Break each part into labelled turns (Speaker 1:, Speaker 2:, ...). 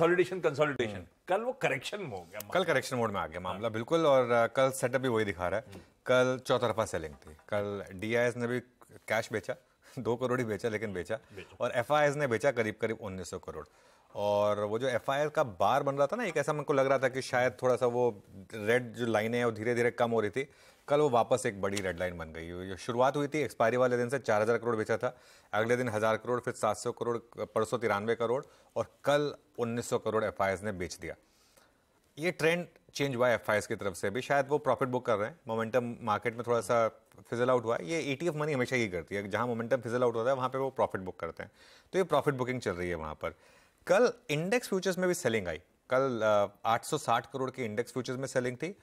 Speaker 1: Consolidation consolidation हम्म। कल वो correction में हो गया कल करेक्शन मतलब। मोड में आ गया मामला हाँ। बिल्कुल और कल सेटअप भी वही दिखा रहा है हम्म। कल चौतरफा सेलिंग थी कल डी ने भी कैश बेचा दो करोड़ ही बेचा लेकिन बेचा, बेचा। और एफ ने बेचा करीब करीब उन्नीस करोड़ और वो जो एफ का बार बन रहा था ना एक ऐसा मेरे को लग रहा था कि शायद थोड़ा सा वो रेड जो लाइनें हैं वो धीरे धीरे कम हो रही थी कल वो वापस एक बड़ी रेड लाइन बन गई शुरुआत हुई थी एक्सपायरी वाले दिन से चार हज़ार करोड़ बेचा था अगले दिन हज़ार करोड़ फिर सात सौ करोड़ परसों तिरानवे करोड़ और कल उन्नीस सौ करोड़ एफ ने बेच दिया ये ट्रेंड चेंज हुआ है एफ की तरफ से भी शायद वो प्रॉफिट बुक कर रहे हैं मोमेंटम मार्केट में थोड़ा सा फिजल आउट हुआ है ये ई e मनी हमेशा ही करती है जहाँ मोमेंटम फिजल आउट होता है वहाँ पर वो प्रॉफिट बुक करते हैं तो ये प्रॉफिट बुकिंग चल रही है वहाँ पर कल इंडेक्स फ्यूचर्स में भी सेलिंग आई कल 860 करोड़ की इंडेक्स फ्यूचर्स में सेलिंग थी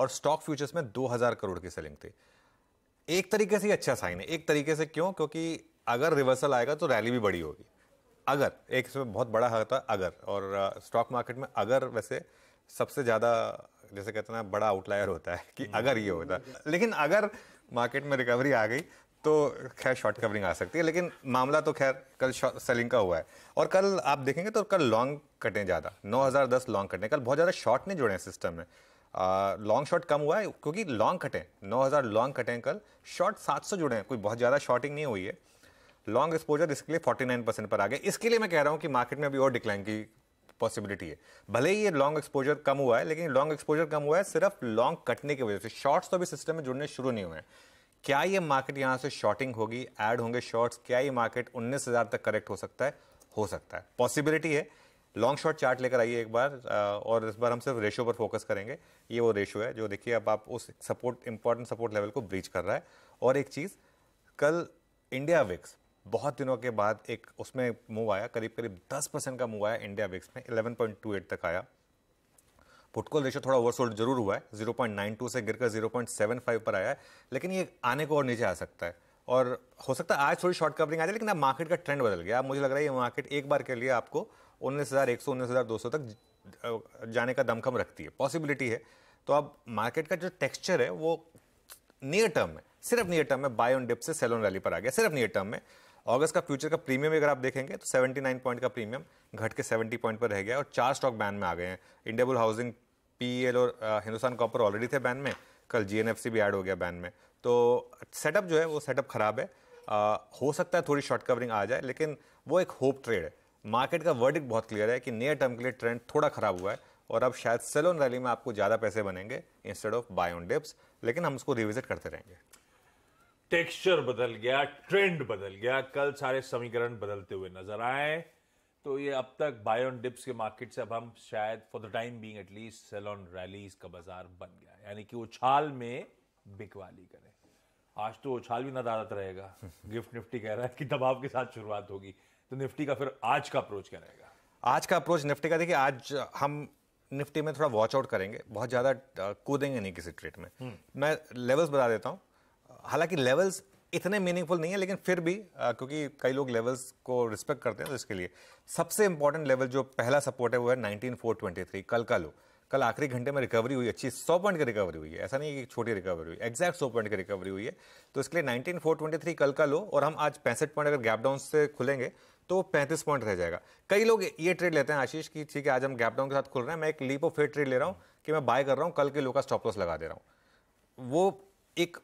Speaker 1: और स्टॉक फ्यूचर्स में 2000 करोड़ की सेलिंग थी एक तरीके से अच्छा साइन है एक तरीके से क्यों क्योंकि अगर रिवर्सल आएगा तो रैली भी बड़ी होगी अगर एक इसमें बहुत बड़ा हक था अगर और स्टॉक मार्केट में अगर वैसे सबसे ज़्यादा जैसे कहते हैं ना बड़ा आउटलायर होता है कि हम्म। अगर ये होता लेकिन अगर मार्केट में रिकवरी आ गई तो खैर शॉर्ट कवरिंग आ सकती है लेकिन मामला तो खैर कल सेलिंग का हुआ है और कल आप देखेंगे तो कल लॉन्ग कटें ज़्यादा 9010 लॉन्ग कटें कल बहुत ज़्यादा शॉर्ट नहीं जुड़े हैं सिस्टम में लॉन्ग शॉट कम हुआ है क्योंकि लॉन्ग कटें 9000 लॉन्ग कटें कल सात 700 जुड़े हैं कोई बहुत ज़्यादा शॉर्टिंग नहीं हुई है लॉन्ग एक्सपोजर इसके लिए 49 परसेंट पर आ गए इसके लिए मैं कह रहा हूँ कि मार्केट में अभी और डिक्लाइन की पॉसिबिलिटी है भले ही ये लॉन्ग एक्सपोजर कम हुआ है लेकिन लॉन्ग एक्सपोजर कम हुआ है सिर्फ लॉन्ग कटने की वजह से शॉर्ट्स तो अभी सिस्टम में जुड़ने शुरू नहीं हुए हैं क्या ये मार्केट यहाँ से शॉर्टिंग होगी ऐड होंगे शॉर्ट्स क्या ये मार्केट उन्नीस तक करेक्ट हो सकता है हो सकता है पॉसिबिलिटी है लॉन्ग शॉट चार्ट लेकर आइए एक बार और इस बार हम सिर्फ रेशो पर फोकस करेंगे ये वो रेशो है जो देखिए अब आप उस सपोर्ट इंपॉर्टेंट सपोर्ट लेवल को ब्रीच कर रहा है और एक चीज़ कल इंडिया विक्स बहुत दिनों के बाद एक उसमें मूव आया करीब करीब दस परसेंट का मूव आया इंडिया विक्स में पॉइंट टू एट तक आया पुटकॉल रेशो थोड़ा ओवरसोल्ड जरूर हुआ है जीरो पॉइंट नाइन टू से गिरकर फाइव पर आया है लेकिन ये आने को और नीचे आ सकता है और हो सकता है आज थोड़ी शॉर्ट कवरिंग आ जाए लेकिन अब मार्केट का ट्रेंड बदल गया अब मुझे लग रहा है ये मार्केट एक बार के लिए आपको उन्नीस हज़ार एक सौ उन्नीस हज़ार दो सौ तक जाने का दमखम रखती है पॉसिबिलिटी है तो अब मार्केट का जो टेक्सचर है वो नियर टर्म में सिर्फ नियर टर्म में बाय ऑन डिप से सेलोन रैली पर आ गया सिर्फ नियर टर्म में अगस्त का फ्यूचर का प्रीमियम अगर आप देखेंगे तो 79 पॉइंट का प्रीमियम घट के 70 पॉइंट पर रह गया और चार स्टॉक बैन में आ गए हैं इंडियाबुल हाउसिंग पीएल और हिंदुस्तान कॉपर ऑलरेडी थे बैन में कल जीएनएफसी भी ऐड हो गया बैन में तो सेटअप जो है वो सेटअप खराब है आ, हो सकता है थोड़ी शॉर्ट कवरिंग आ जाए लेकिन वो एक होप ट्रेड है मार्केट का वर्डिक बहुत क्लियर है कि नियर टर्म के लिए ट्रेंड थोड़ा खराब हुआ है और अब शायद सेल ऑन रैली में आपको ज़्यादा पैसे बनेंगे instead of buy on dips लेकिन हम उसको रिविजिट करते रहेंगे टेक्सचर बदल गया ट्रेंड बदल गया कल सारे समीकरण बदलते हुए नजर आए तो ये अब तक बाय ऑन डिप्स के मार्केट से अब हम शायद for the time being at least sell on rallies का बाजार बन गया यानी कि उछाल में बिकवाली करें आज तो उछाल भी नदारत रहेगा गिफ्ट निफ्टी कह रहा है कि दबाव के साथ शुरुआत होगी तो निफ्टी का फिर आज का अप्रोच क्या रहेगा आज का अप्रोच निफ्टी का देखिए आज हम निफ्टी में थोड़ा वॉच आउट करेंगे बहुत ज़्यादा कूदेंगे नहीं किसी ट्रेड में हम्म। मैं लेवल्स बता देता हूँ हालांकि लेवल्स इतने मीनिंगफुल नहीं है लेकिन फिर भी आ, क्योंकि कई लोग लेवल्स को रिस्पेक्ट करते हैं तो इसके लिए सबसे इंपॉर्टेंट लेवल जो पहला सपोर्ट है वो है नाइनटीन फोर ट्वेंटी थ्री कल का लो कल आखिरी घंटे में रिकवरी हुई अच्छी सौ पॉइंट की रिकवरी हुई है ऐसा नहीं है कि छोटी रिकवरी हुई एक्जैक्ट सौ पॉइंट की रिकवरी हुई है तो इसके लिए नाइनटीन फोर ट्वेंटी थ्री कल का लो और हम आज पैंसठ पॉइंट अगर गैप डाउन से खुलेंगे तो वो पैंतीस पॉइंट रह जाएगा कई लोग ये ट्रेड लेते हैं आशीष की ठीक है आज हम गैप डाउन के साथ खुल रहे हैं मैं एक लीप ऑफ फेट ट्रेड ले रहा हूँ कि मैं बाय कर रहा हूँ कल के लोग का स्टॉप लॉस लगा दे रहा हूँ वो एक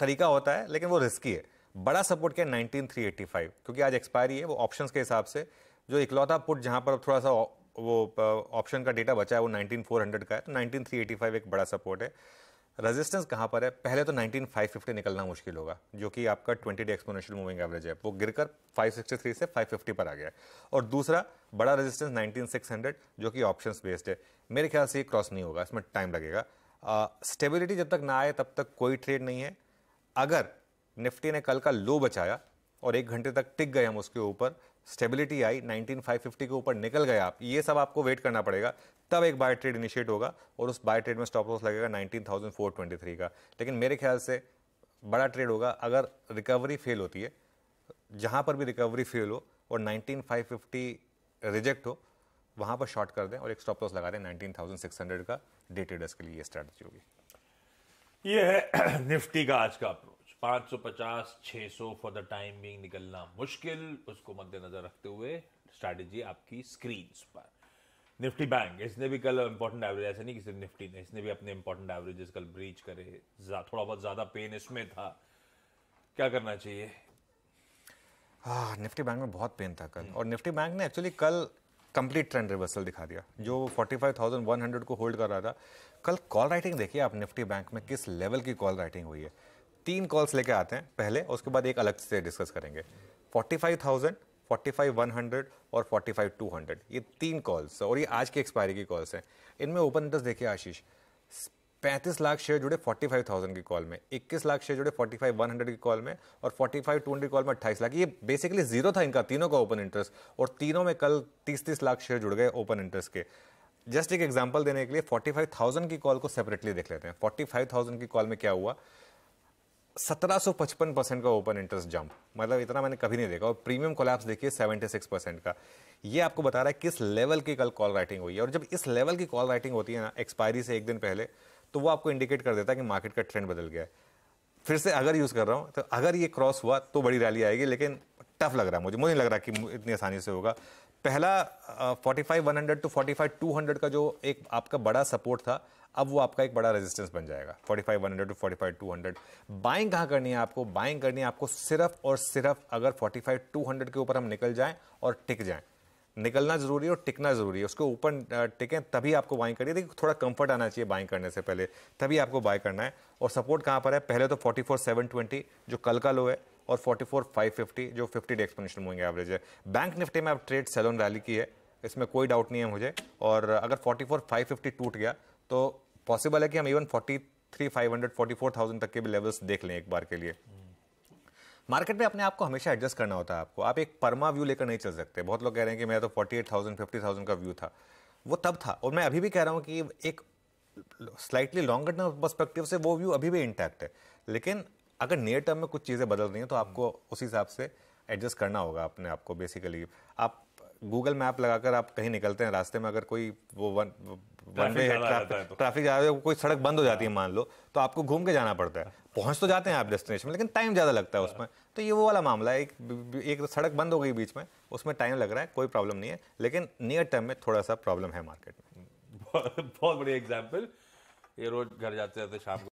Speaker 1: तरीका होता है लेकिन वो रिस्की है बड़ा सपोर्ट किया फाइव क्योंकि आज एक्सपायरी है वो ऑप्शन के हिसाब से जो इकलौता पुट जहाँ पर थोड़ा सा वो ऑप्शन का डेटा बचा है वो हंड्रेड का है तो 19385 एक बड़ा सपोर्ट है रेजिस्टेंस कहाँ पर है पहले तो 19550 निकलना मुश्किल होगा जो कि आपका 20 डे एक्सपोनेंशियल मूविंग एवरेज है वो गिरकर 563 से 550 पर आ गया है और दूसरा बड़ा रेजिस्टेंस 19600 जो कि ऑप्शंस बेस्ड है मेरे ख्याल से ये क्रॉस नहीं होगा इसमें टाइम लगेगा स्टेबिलिटी जब तक ना आए तब तक कोई ट्रेड नहीं है अगर निफ्टी ने कल का लो बचाया और एक घंटे तक टिक गए हम उसके ऊपर स्टेबिलिटी आई 19,550 के ऊपर निकल गया आप ये सब आपको वेट करना पड़ेगा तब एक बाय ट्रेड इनिशिएट होगा और उस बाय ट्रेड में स्टॉप लॉस लगेगा 19,423 का लेकिन मेरे ख्याल से बड़ा ट्रेड होगा अगर रिकवरी फेल होती है जहाँ पर भी रिकवरी फेल हो और 19,550 रिजेक्ट हो वहाँ पर शॉर्ट कर दें और एक स्टॉप लॉस लगा दें नाइनटीन का डे ट्रेडर्स के लिए स्ट्रैटेजी होगी ये है निफ्टी का आज का 550-600 पचास फॉर द टाइम बीइंग निकलना मुश्किल उसको मद्देनजर रखते हुए स्ट्रैटेजी आपकी स्क्रीन पर निफ्टी बैंक इसने भी कल इंपॉर्टेंट एवरेज ऐसे नहीं कि सिर्फ निफ्टी ने इसने भी अपने इंपॉर्टेंट एवरेजेस कल ब्रीच करे थोड़ा बहुत ज़्यादा पेन इसमें था क्या करना चाहिए हाँ निफ्टी बैंक में बहुत पेन था कल हम्म। और निफ्टी बैंक ने एक्चुअली कल कंप्लीट ट्रेंड रिवर्सल दिखा दिया जो 45,100 को होल्ड कर रहा था कल कॉल राइटिंग देखिए आप निफ्टी बैंक में किस लेवल की कॉल राइटिंग हुई है तीन कॉल्स लेके आते हैं पहले और उसके बाद एक अलग से डिस्कस करेंगे forty five thousand forty five one hundred और फोर्टी फाइव टू हंड्रेड ये तीन कॉल्स और ये आज की एक्सपायरी की कॉल्स हैं इनमें ओपन इंटरेस्ट देखिए आशीष पैंतीस लाख शेयर जुड़े फोर्टी फाइव थाउजेंड की कॉल में इक्कीस लाख शेयर जुड़े फोर्टी फाइव वन हंड्रेड की कॉल में और 45,200 फाइव टू कॉल में 28 लाख ये बेसिकली जीरो था इनका तीनों का ओपन इंटरेस्ट और तीनों में कल तीस तीस लाख शेयर जुड़ गए ओपन इंटरेस्ट के जस्ट एक एग्जाम्पल देने के लिए फोर्टी फाइव थाउजेंड की कॉल को सेपरेटली देख लेते हैं फोर्टी फाइव थाउजेंड की कॉल में क्या हुआ 1755 परसेंट का ओपन इंटरेस्ट जंप मतलब इतना मैंने कभी नहीं देखा और प्रीमियम कोलैप्स देखिए 76 परसेंट का ये आपको बता रहा है किस लेवल की कल कॉल राइटिंग हुई है और जब इस लेवल की कॉल राइटिंग होती है ना एक्सपायरी से एक दिन पहले तो वो आपको इंडिकेट कर देता है कि मार्केट का ट्रेंड बदल गया है फिर से अगर यूज़ कर रहा हूँ तो अगर ये क्रॉस हुआ तो बड़ी रैली आएगी लेकिन टफ लग रहा है मुझे मुझे नहीं लग रहा कि इतनी आसानी से होगा पहला forty five one hundred to forty five two hundred का जो एक आपका बड़ा सपोर्ट था अब वो आपका एक बड़ा रेजिस्टेंस बन जाएगा forty five one hundred to forty five two hundred buying कहाँ करनी है आपको बाइंग करनी है आपको सिर्फ और सिर्फ अगर फोर्टी फाइव टू हंड्रेड के ऊपर हम निकल जाएँ और टिक जाए निकलना जरूरी है और टिकना जरूरी है उसके ऊपर टिकें तभी आपको बाइंग करिए देखिए थोड़ा कंफर्ट आना चाहिए बाइंग करने से पहले तभी आपको बाय करना है और सपोर्ट कहाँ पर है पहले तो फोर्टी फोर सेवन ट्वेंटी जो कल का लो है और 44,550 जो 50 डे एक्सपोनेंशियल मूविंग एवरेज है बैंक निफ्टी में अब ट्रेड सेलोन रैली की है इसमें कोई डाउट नहीं है मुझे और अगर 44,550 टूट गया तो पॉसिबल है कि हम इवन 43,500 44,000 तक के भी लेवल्स देख लें एक बार के लिए मार्केट में अपने आप को हमेशा एडजस्ट करना होता है आपको आप एक परमा व्यू लेकर नहीं चल सकते बहुत लोग कह रहे हैं कि मेरा तो फोर्टी एट का व्यू था वो तब था और मैं अभी भी कह रहा हूँ कि एक स्लाइटली लॉन्गर टर्म पर्सपेक्टिव से वो व्यू अभी भी इंटैक्ट है लेकिन अगर नियर टर्म में कुछ चीज़ें बदल रही हैं तो हम्म। आपको उस हिसाब से एडजस्ट करना होगा अपने आप को बेसिकली आप गूगल मैप लगाकर आप कहीं निकलते हैं रास्ते में अगर कोई वो वन वन वे ट्रैफिक ज़्यादा कोई सड़क बंद हो जाती है हाँ। मान लो तो आपको घूम के जाना पड़ता है हाँ। पहुंच तो जाते हैं आप डेस्टिनेशन में लेकिन टाइम ज़्यादा लगता है हाँ। उसमें तो ये वो वाला मामला है एक एक तो सड़क बंद हो गई बीच में उसमें टाइम लग रहा है कोई प्रॉब्लम नहीं है लेकिन नियर टर्म में थोड़ा सा प्रॉब्लम है मार्केट में बहुत बढ़िया एग्जाम्पल ये रोज घर जाते जाते शाम को